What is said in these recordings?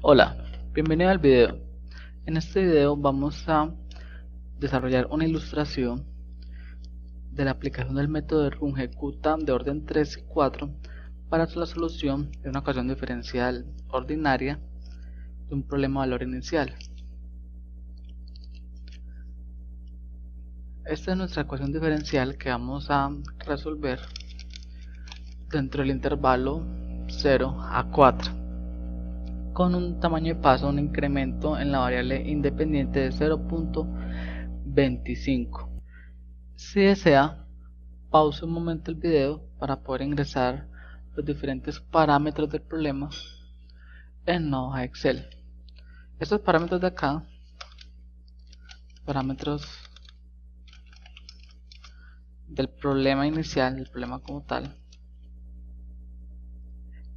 Hola, bienvenido al video. En este video vamos a desarrollar una ilustración de la aplicación del método de QTAM de orden 3 y 4 para la solución de una ecuación diferencial ordinaria de un problema de valor inicial. Esta es nuestra ecuación diferencial que vamos a resolver dentro del intervalo 0 a 4 con un tamaño de paso, un incremento en la variable independiente de 0.25. Si desea, pause un momento el video para poder ingresar los diferentes parámetros del problema en la hoja Excel. Estos parámetros de acá, parámetros del problema inicial, del problema como tal.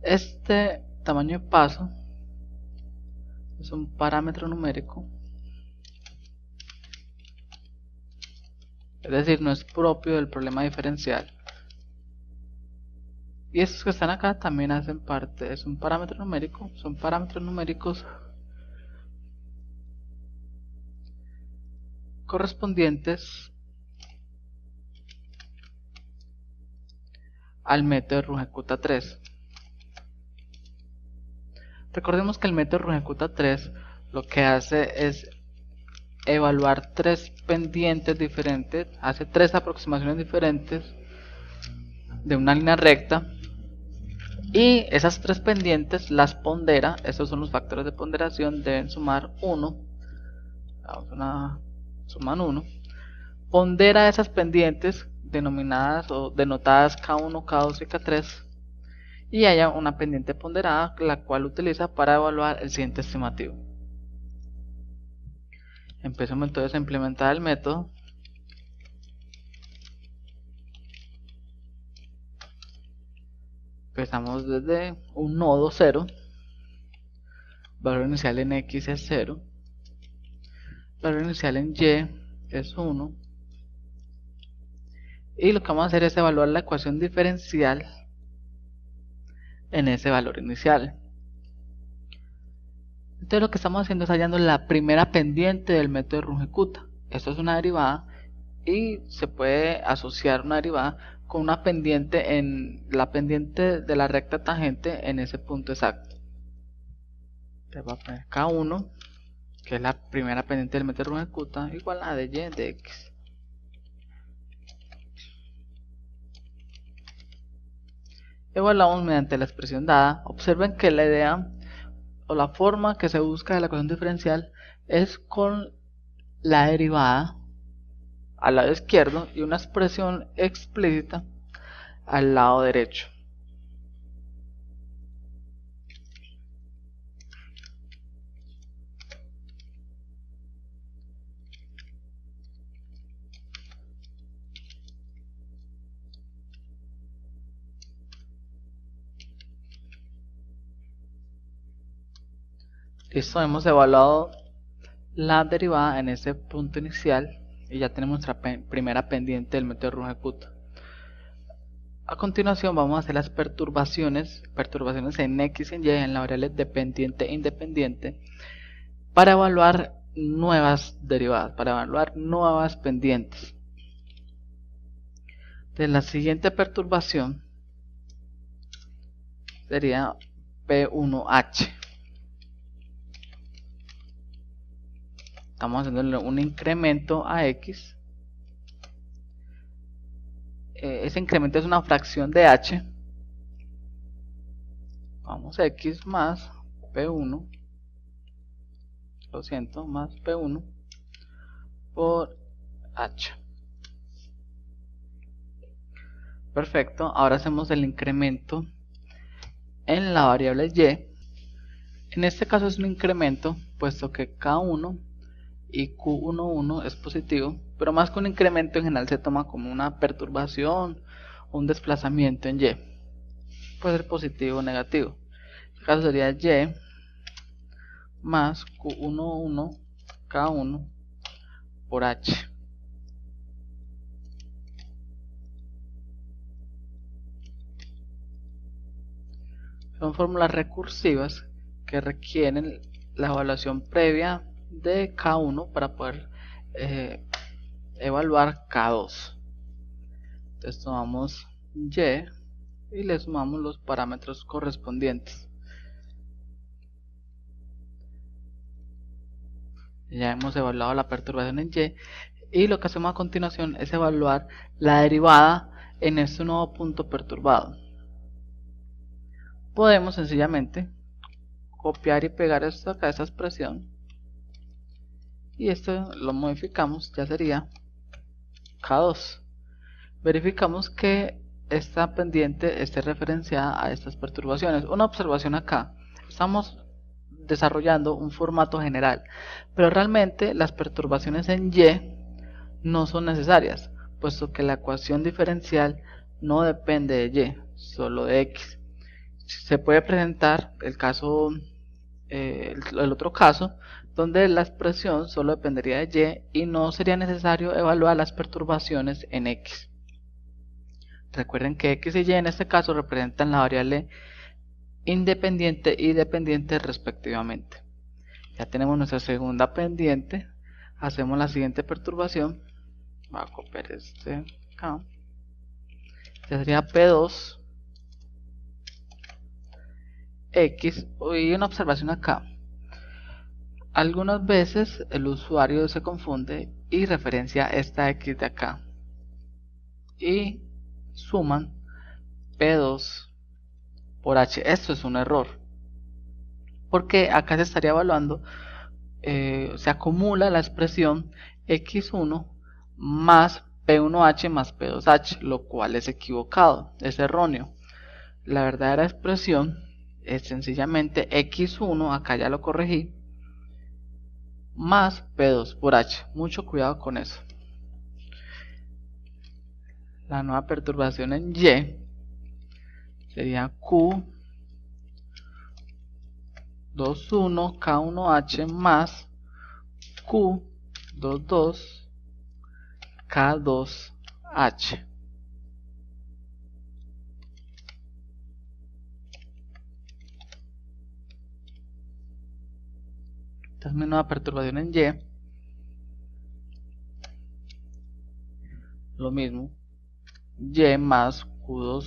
Este tamaño de paso es un parámetro numérico es decir, no es propio del problema diferencial y estos que están acá también hacen parte, es un parámetro numérico, son parámetros numéricos correspondientes al método RUGECUTA3 Recordemos que el método ejecuta 3 lo que hace es evaluar tres pendientes diferentes, hace tres aproximaciones diferentes de una línea recta y esas tres pendientes las pondera, esos son los factores de ponderación, deben sumar 1, suman 1, pondera esas pendientes denominadas o denotadas K1, K2 y K3 y haya una pendiente ponderada la cual utiliza para evaluar el siguiente estimativo. empezamos entonces a implementar el método. Empezamos desde un nodo 0, valor inicial en x es 0, valor inicial en y es 1, y lo que vamos a hacer es evaluar la ecuación diferencial en ese valor inicial. Entonces lo que estamos haciendo es hallando la primera pendiente del método de Runge-Kutta. Esto es una derivada y se puede asociar una derivada con una pendiente en la pendiente de la recta tangente en ese punto exacto. Te va a poner K1, que es la primera pendiente del método de Runge-Kutta, igual a Y de x. evaluamos mediante la expresión dada, observen que la idea o la forma que se busca de la ecuación diferencial es con la derivada al lado izquierdo y una expresión explícita al lado derecho. Listo, hemos evaluado la derivada en ese punto inicial y ya tenemos nuestra primera pendiente del método Runge-Kutta. A continuación vamos a hacer las perturbaciones, perturbaciones en X en Y en la variable dependiente e independiente para evaluar nuevas derivadas, para evaluar nuevas pendientes. De la siguiente perturbación sería P1H. estamos haciendo un incremento a x. Eh, ese incremento es una fracción de h. Vamos a x más p1, lo siento, más p1 por h. Perfecto, ahora hacemos el incremento en la variable y. En este caso es un incremento, puesto que k uno y Q11 es positivo, pero más que un incremento en general se toma como una perturbación o un desplazamiento en Y. Puede ser positivo o negativo. En este caso sería Y más Q11 K1 por H. Son fórmulas recursivas que requieren la evaluación previa de K1 para poder eh, evaluar K2. Entonces tomamos Y y le sumamos los parámetros correspondientes. Ya hemos evaluado la perturbación en Y y lo que hacemos a continuación es evaluar la derivada en este nuevo punto perturbado. Podemos sencillamente copiar y pegar esta expresión y esto lo modificamos, ya sería K2. Verificamos que esta pendiente esté referenciada a estas perturbaciones. Una observación acá, estamos desarrollando un formato general, pero realmente las perturbaciones en Y no son necesarias, puesto que la ecuación diferencial no depende de Y, solo de X. Se puede presentar el caso, eh, el otro caso, donde la expresión solo dependería de y y no sería necesario evaluar las perturbaciones en x. Recuerden que x y y en este caso representan la variable independiente y dependiente respectivamente. Ya tenemos nuestra segunda pendiente, hacemos la siguiente perturbación, voy a copiar este acá, sería P2, X, y una observación acá, algunas veces el usuario se confunde y referencia esta X de acá. Y suman P2 por H. Esto es un error. Porque acá se estaría evaluando, eh, se acumula la expresión X1 más P1H más P2H, lo cual es equivocado, es erróneo. La verdadera expresión es sencillamente X1, acá ya lo corregí, más P2 por H. Mucho cuidado con eso. La nueva perturbación en Y sería Q 21 K1H más Q 22 K2H. Esta es mi nueva perturbación en Y. Lo mismo. Y más Q2.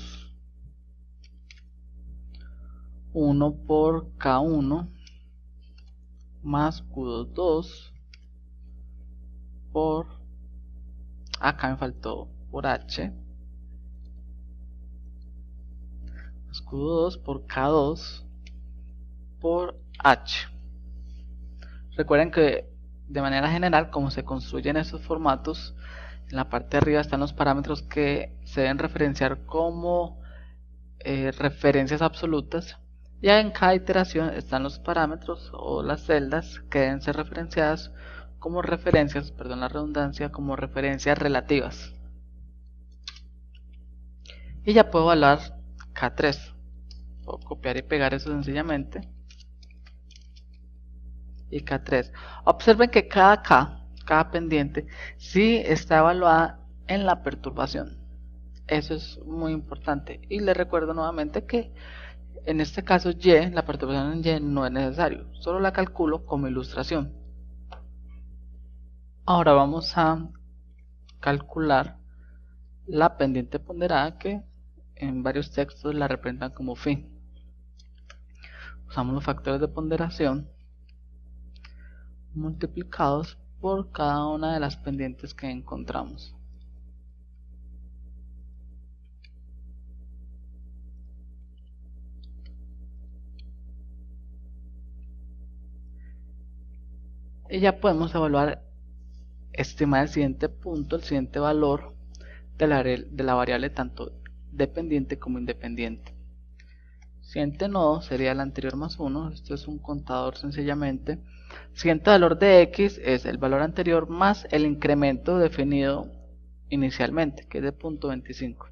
1 por K1 más Q2 por acá me faltó por H más Q2 por K2 por H Recuerden que de manera general, como se construyen esos formatos, en la parte de arriba están los parámetros que se deben referenciar como eh, referencias absolutas. Ya en cada iteración están los parámetros o las celdas que deben ser referenciadas como referencias, perdón la redundancia, como referencias relativas. Y ya puedo evaluar K3. Puedo copiar y pegar eso sencillamente y K3. Observen que cada K, cada pendiente, sí está evaluada en la perturbación. Eso es muy importante. Y les recuerdo nuevamente que en este caso Y, la perturbación en Y no es necesario, solo la calculo como ilustración. Ahora vamos a calcular la pendiente ponderada que en varios textos la representan como fin Usamos los factores de ponderación multiplicados por cada una de las pendientes que encontramos. Y ya podemos evaluar, estimar el siguiente punto, el siguiente valor de la, de la variable tanto dependiente como independiente. Siguiente nodo sería el anterior más uno, esto es un contador sencillamente Siguiente valor de x es el valor anterior más el incremento definido inicialmente, que es de 0.25.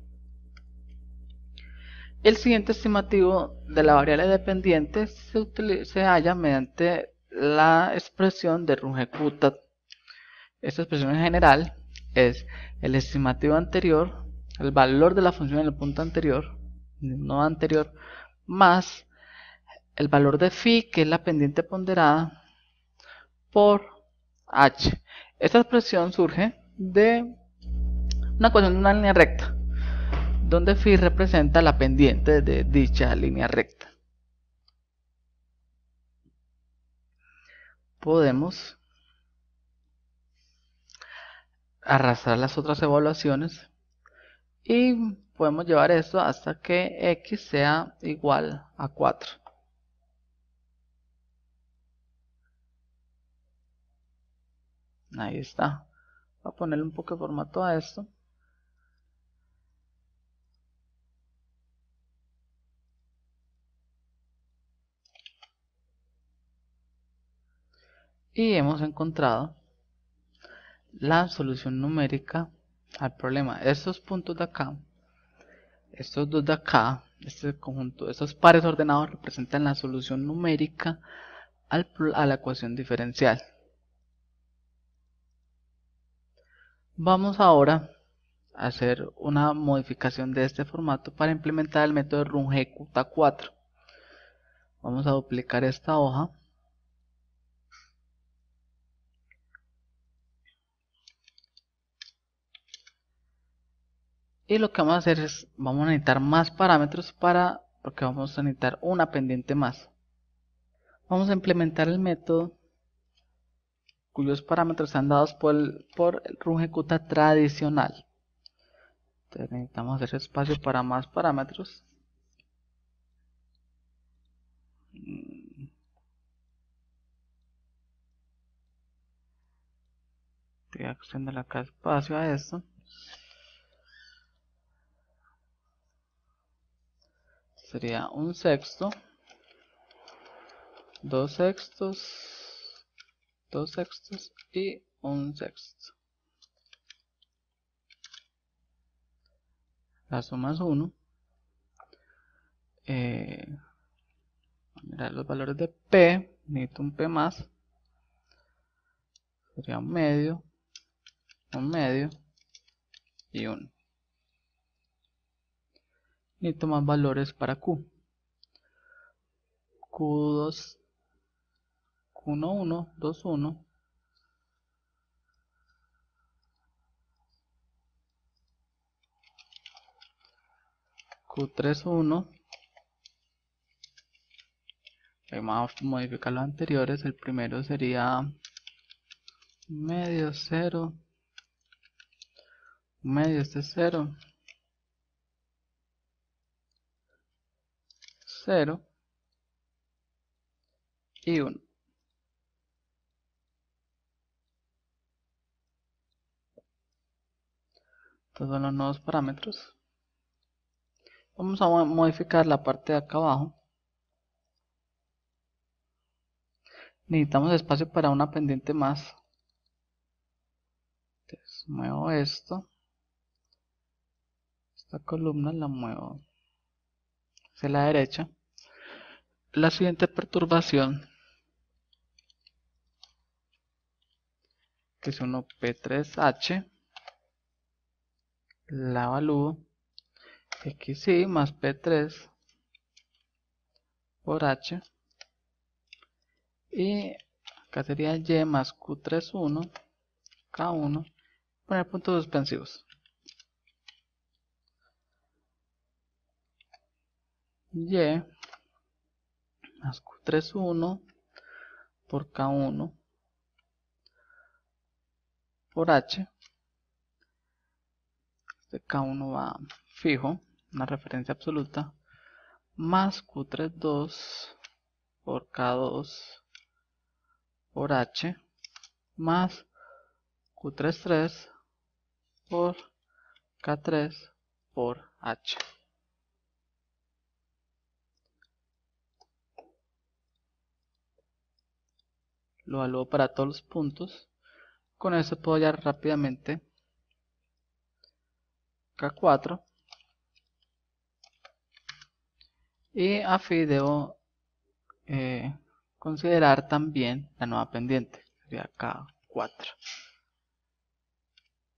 El siguiente estimativo de la variable dependiente se, halla mediante la expresión de Runge-Kutta. Esta expresión en general es el estimativo anterior, el valor de la función en el punto anterior, no anterior, más el valor de phi, que es la pendiente ponderada, por h. Esta expresión surge de una ecuación de una línea recta, donde phi representa la pendiente de dicha línea recta. Podemos arrastrar las otras evaluaciones y podemos llevar esto hasta que x sea igual a 4. Ahí está. Voy a ponerle un poco de formato a esto. Y hemos encontrado la solución numérica al problema. Estos puntos de acá, estos dos de acá, este conjunto, estos pares ordenados representan la solución numérica a la ecuación diferencial. Vamos ahora a hacer una modificación de este formato para implementar el método Runge-Kutta 4 Vamos a duplicar esta hoja. y lo que vamos a hacer es vamos a necesitar más parámetros para porque vamos a necesitar una pendiente más vamos a implementar el método cuyos parámetros sean dados por el, por el tradicional. Entonces necesitamos hacer espacio para más parámetros. Mm. a extender acá espacio a esto. Sería un sexto, dos sextos, dos sextos y un sexto. La suma es 1. Eh, mirar los valores de P, necesito un P más. Sería un medio, un medio y 1. Necesito más valores para Q. Q2 1, 1 Q31 vamos a modificar los anteriores el primero sería medio 0 medio este 0 0 y 1 estos son los nuevos parámetros vamos a modificar la parte de acá abajo necesitamos espacio para una pendiente más entonces muevo esto esta columna la muevo hacia la derecha la siguiente perturbación que es uno P3H la valúo xy más p3 por h y acá sería y más q31 k1 poner puntos suspensivos y más q31 por k1 por h de este, K1 va fijo, una referencia absoluta, más Q32 por K2 por H, más Q33 por K3 por H. Lo evalúo para todos los puntos. Con eso puedo hallar rápidamente K4 y así debo eh, considerar también la nueva pendiente, sería K4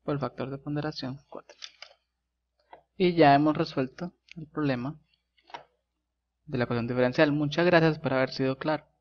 por el factor de ponderación 4 y ya hemos resuelto el problema de la ecuación diferencial. Muchas gracias por haber sido claro.